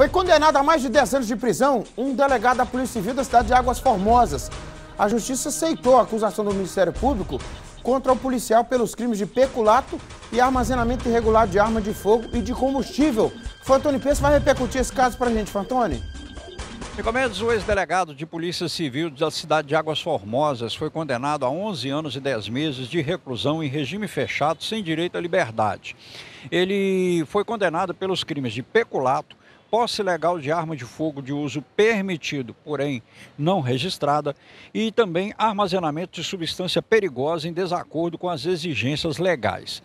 Foi condenado a mais de 10 anos de prisão um delegado da Polícia Civil da cidade de Águas Formosas. A justiça aceitou a acusação do Ministério Público contra o policial pelos crimes de peculato e armazenamento irregular de arma de fogo e de combustível. Fantoni Pence vai repercutir esse caso para a gente, Fantoni. Nicomedes, o ex-delegado de Polícia Civil da cidade de Águas Formosas, foi condenado a 11 anos e 10 meses de reclusão em regime fechado, sem direito à liberdade. Ele foi condenado pelos crimes de peculato, posse legal de arma de fogo de uso permitido, porém não registrada, e também armazenamento de substância perigosa em desacordo com as exigências legais.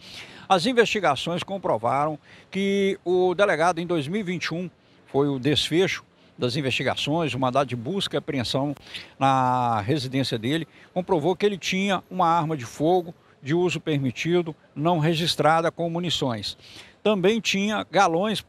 As investigações comprovaram que o delegado em 2021 foi o desfecho das investigações, o mandado de busca e apreensão na residência dele, comprovou que ele tinha uma arma de fogo de uso permitido, não registrada com munições. Também tinha galões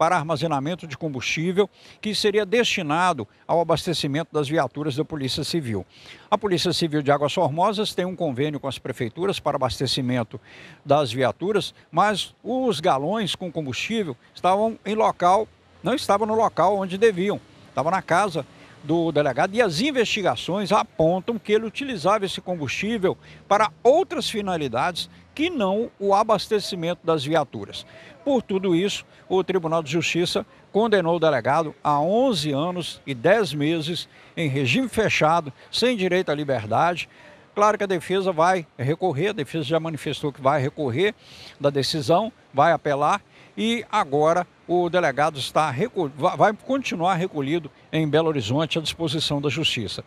para armazenamento de combustível que seria destinado ao abastecimento das viaturas da Polícia Civil. A Polícia Civil de Águas Formosas tem um convênio com as prefeituras para abastecimento das viaturas, mas os galões com combustível estavam em local, não estavam no local onde deviam, estavam na casa do delegado e as investigações apontam que ele utilizava esse combustível para outras finalidades que não o abastecimento das viaturas. Por tudo isso, o Tribunal de Justiça condenou o delegado a 11 anos e 10 meses em regime fechado, sem direito à liberdade. Claro que a defesa vai recorrer, a defesa já manifestou que vai recorrer da decisão, vai apelar e agora o delegado está vai continuar recolhido em Belo Horizonte à disposição da Justiça.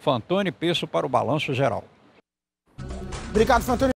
Fantoni Peço para o Balanço Geral. Obrigado, Fantoni.